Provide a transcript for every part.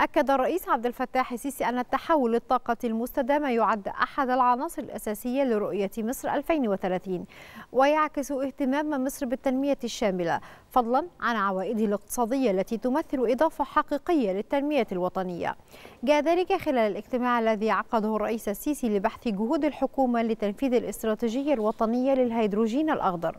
أكد الرئيس عبد الفتاح السيسي أن التحول للطاقة المستدامة يعد أحد العناصر الأساسية لرؤية مصر 2030 ويعكس اهتمام مصر بالتنمية الشاملة فضلا عن عوائده الاقتصادية التي تمثل إضافة حقيقية للتنمية الوطنية جاء ذلك خلال الاجتماع الذي عقده الرئيس السيسي لبحث جهود الحكومة لتنفيذ الاستراتيجية الوطنية للهيدروجين الأخضر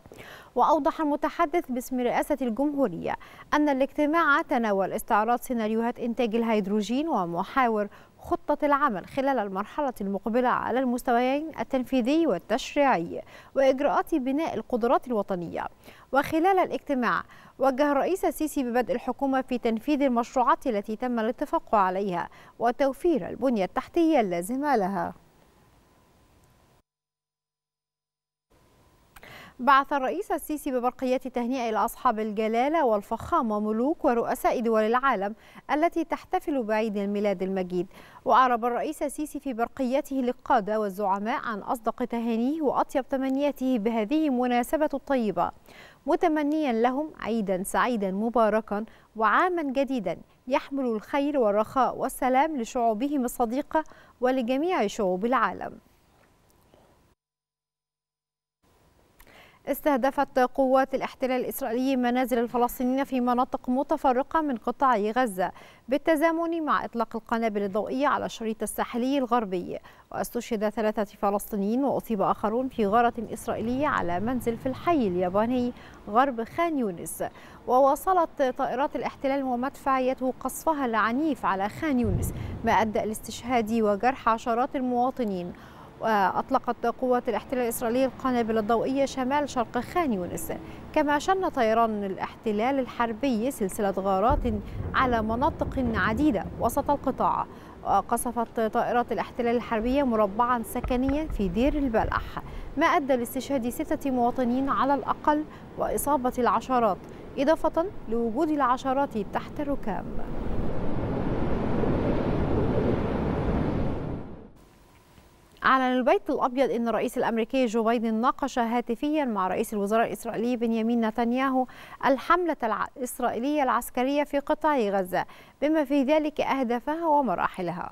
وأوضح المتحدث باسم رئاسة الجمهورية أن الاجتماع تناول استعراض سيناريوهات إنتاج الهيدروجين الهيدروجين ومحاور خطة العمل خلال المرحلة المقبلة على المستويين التنفيذي والتشريعي وإجراءات بناء القدرات الوطنية وخلال الاجتماع وجه الرئيس السيسي ببدء الحكومة في تنفيذ المشروعات التي تم الاتفاق عليها وتوفير البنية التحتية اللازمة لها بعث الرئيس السيسي ببرقيات تهنئة إلى أصحاب الجلالة والفخامة ملوك ورؤساء دول العالم التي تحتفل بعيد الميلاد المجيد وأعرب الرئيس السيسي في برقيته للقادة والزعماء عن أصدق تهانيه وأطيب تمنياته بهذه المناسبة الطيبة متمنيا لهم عيدا سعيدا مباركا وعاما جديدا يحمل الخير والرخاء والسلام لشعوبهم الصديقة ولجميع شعوب العالم استهدفت قوات الاحتلال الإسرائيلي منازل الفلسطينيين في مناطق متفرقة من قطاع غزة بالتزامن مع إطلاق القنابل الضوئية على الشريط الساحلي الغربي واستشهد ثلاثة فلسطينيين وأصيب آخرون في غارة إسرائيلية على منزل في الحي الياباني غرب خان يونس وواصلت طائرات الاحتلال ومدفعيته قصفها العنيف على خان يونس ما أدى لاستشهاد وجرح عشرات المواطنين وأطلقت قوات الاحتلال الإسرائيلي القنابل الضوئية شمال شرق خان يونس كما شن طيران الاحتلال الحربي سلسلة غارات على مناطق عديدة وسط القطاع وقصفت طائرات الاحتلال الحربية مربعا سكنيا في دير البلح ما أدى لاستشهاد ستة مواطنين على الأقل وإصابة العشرات إضافة لوجود العشرات تحت الركام أعلن البيت الأبيض أن الرئيس الأمريكي جو بايدن ناقش هاتفيا مع رئيس الوزراء الإسرائيلي بنيامين نتنياهو الحملة الإسرائيلية العسكرية في قطاع غزة بما في ذلك أهدافها ومراحلها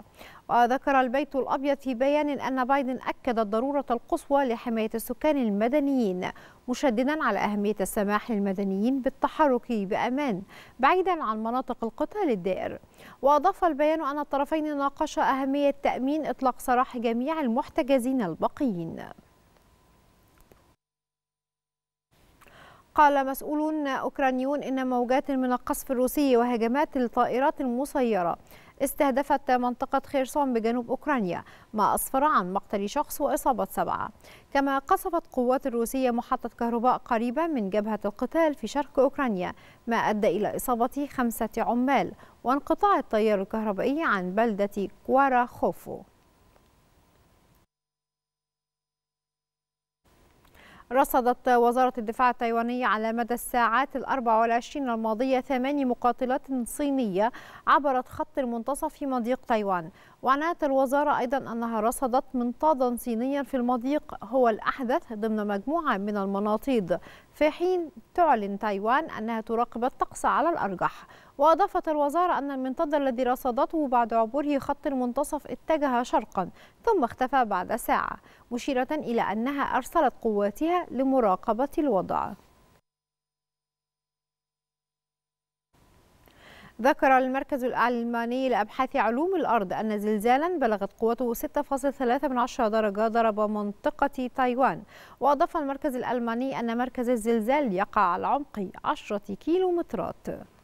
وذكر البيت الأبيض في بيان أن بايدن أكد الضرورة القصوى لحماية السكان المدنيين مشددا على أهمية السماح للمدنيين بالتحرك بأمان بعيدا عن مناطق القتال الدائر وأضاف البيان أن الطرفين ناقشا أهمية تأمين إطلاق سراح جميع المحتجزين الباقيين قال مسؤولون أوكرانيون إن موجات من القصف الروسي وهجمات الطائرات المسيرة استهدفت منطقة خيرسون بجنوب أوكرانيا ما أسفر عن مقتل شخص وإصابة سبعة كما قصفت قوات الروسية محطة كهرباء قريبة من جبهة القتال في شرق أوكرانيا ما أدى إلى إصابة خمسة عمال وانقطاع التيار الكهربائي عن بلدة كوارا خوفو رصدت وزارة الدفاع التايوانية على مدى الساعات الأربع والعشرين الماضية ثماني مقاتلات صينية عبرت خط المنتصف في مضيق تايوان وعنات الوزارة أيضا أنها رصدت منطادا صينيا في المضيق هو الأحدث ضمن مجموعة من المناطيد في حين تعلن تايوان أنها تراقب الطقس على الأرجح وأضافت الوزارة أن المنطاد الذي رصدته بعد عبوره خط المنتصف اتجه شرقا ثم اختفى بعد ساعة مشيرة إلى أنها أرسلت قواتها لمراقبة الوضع ذكر المركز الألماني لأبحاث علوم الأرض أن زلزالا بلغت قوته 6.3 درجة ضرب منطقة تايوان وأضاف المركز الألماني أن مركز الزلزال يقع على عمق 10 كيلومترات